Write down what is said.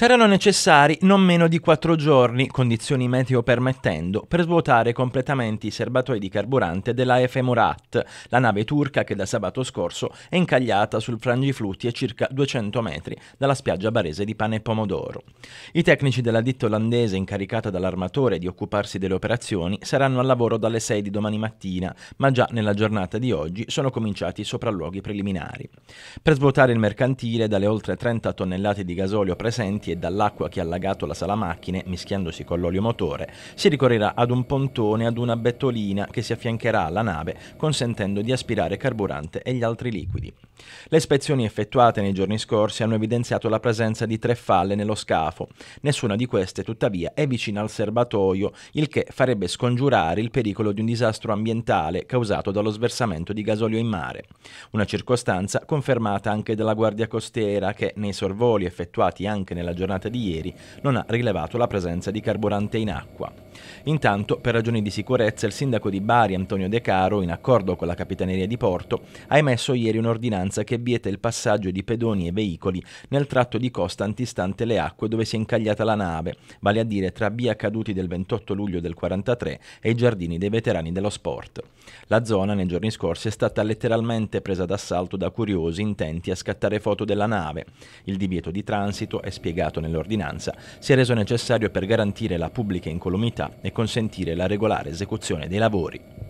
Saranno necessari non meno di 4 giorni, condizioni meteo permettendo, per svuotare completamente i serbatoi di carburante della F Murat, la nave turca che da sabato scorso è incagliata sul frangiflutti a circa 200 metri dalla spiaggia barese di Pane e Pomodoro. I tecnici della ditta olandese incaricata dall'armatore di occuparsi delle operazioni saranno al lavoro dalle 6 di domani mattina, ma già nella giornata di oggi sono cominciati i sopralluoghi preliminari. Per svuotare il mercantile dalle oltre 30 tonnellate di gasolio presenti e dall'acqua che ha allagato la sala macchine, mischiandosi con l'olio motore, si ricorrerà ad un pontone, ad una bettolina che si affiancherà alla nave, consentendo di aspirare carburante e gli altri liquidi. Le ispezioni effettuate nei giorni scorsi hanno evidenziato la presenza di tre falle nello scafo. Nessuna di queste, tuttavia, è vicina al serbatoio, il che farebbe scongiurare il pericolo di un disastro ambientale causato dallo sversamento di gasolio in mare. Una circostanza confermata anche dalla Guardia Costiera che, nei sorvoli effettuati anche nella giornata di ieri, non ha rilevato la presenza di carburante in acqua. Intanto, per ragioni di sicurezza, il sindaco di Bari, Antonio De Caro, in accordo con la Capitaneria di Porto, ha emesso ieri un'ordinanza che vieta il passaggio di pedoni e veicoli nel tratto di costa antistante le acque dove si è incagliata la nave, vale a dire tra Via Caduti del 28 luglio del 43 e i giardini dei veterani dello sport. La zona, nei giorni scorsi, è stata letteralmente presa d'assalto da curiosi intenti a scattare foto della nave. Il divieto di transito, è spiegato nell'ordinanza, si è reso necessario per garantire la pubblica incolumità e consentire la regolare esecuzione dei lavori